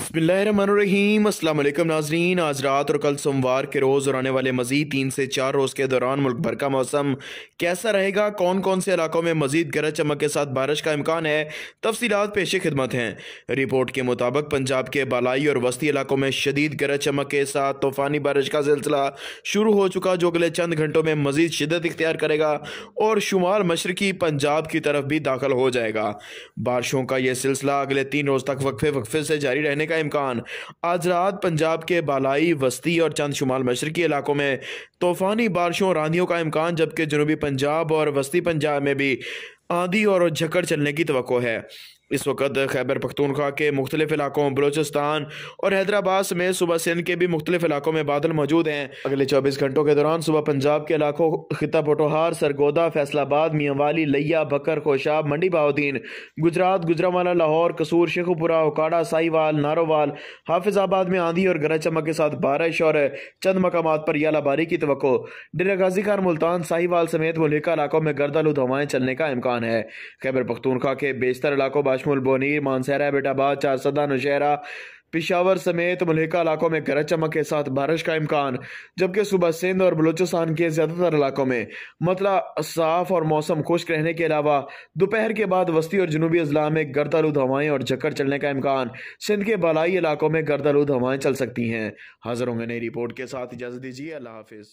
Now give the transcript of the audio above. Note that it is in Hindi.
अस्सलाम अल्लाम नाजरीन आज रात और कल सोमवार के रोज़ और आने वाले मज़ीद तीन से चार रोज़ के दौरान मुल्क भर का मौसम कैसा रहेगा कौन कौन से इलाकों में मज़ीद गरज चमक के साथ बारिश का इम्कान है तफसीत पेश खिदमत हैं रिपोर्ट के मुताबिक पंजाब के बालाई और वस्ती इलाकों में शदीद गरज चमक के साथ तूफ़ानी बारिश का सिलसिला शुरू हो चुका जो अगले चंद घंटों में मज़ीद शिदत इख्तियार करेगा और शुमार मशरकी पंजाब की तरफ भी दाखिल हो जाएगा बारिशों का यह सिलसिला अगले तीन रोज़ तक वक्फे वक्फे से जारी रहने गिरने का इम्कान आज रात पंजाब के बालाई वस्ती और चंद शुमाल मशरकी इलाकों में तूफ़ानी बारिशों और आंधियों का इम्कान जबकि जनूबी पंजाब और वस्ती पंजाब में भी आंधी और झक्कड़ चलने की तो है इस वक्त खैबर पख्तूनख्वा के मुख्तलिफ इलाकों बलोचिस्तान और हैदराबाद समेत सुबह सिंध के भी मुख्तलिफ इलाकों में बादल मौजूद हैं अगले चौबीस घंटों के दौरान सुबह पंजाब के इलाकों खिता पोटोहार सरगोदा फैसलाबाद मियांवाली लिया बकर खोशाब मंडी बाउद्दीन गुजरात गुजरावाला लाहौर कसूर शेखुपुरा उकाड़ा साईवाल नारोवाल हाफिजाबाद में आंधी और गरज चमक के साथ बारिश और चंद मकाम पर यालाबारी की तो डेरा गाजी खान मुल्तान साहिवाल समेत मुलिका इलाकों में गर्दालू हवाएं चलने का इम्कान है खैबर पख्तूनख्वा के बेशतर इलाकों पश्मुल बोनीर मानसहरा बेटाबाद चारसदा नौशहरा पिशावर समेत मलिका इलाकों में गरज चमक के साथ बारिश का इम्कान जबकि सुबह सिंध और बलूचिस्तान के ज़्यादातर इलाकों में मतला साफ और मौसम खुश्क रहने के अलावा दोपहर के बाद वस्ती और जनूबी अजला में गर्दालूद हवाएं और चक्कर चलने का इम्कान सिंध के बालाई इलाकों में गर्दालूद हवाएं चल सकती हैं हाजिर होंगे नई रिपोर्ट के साथ इजाज़त दीजिए अल्लाह हाफिज़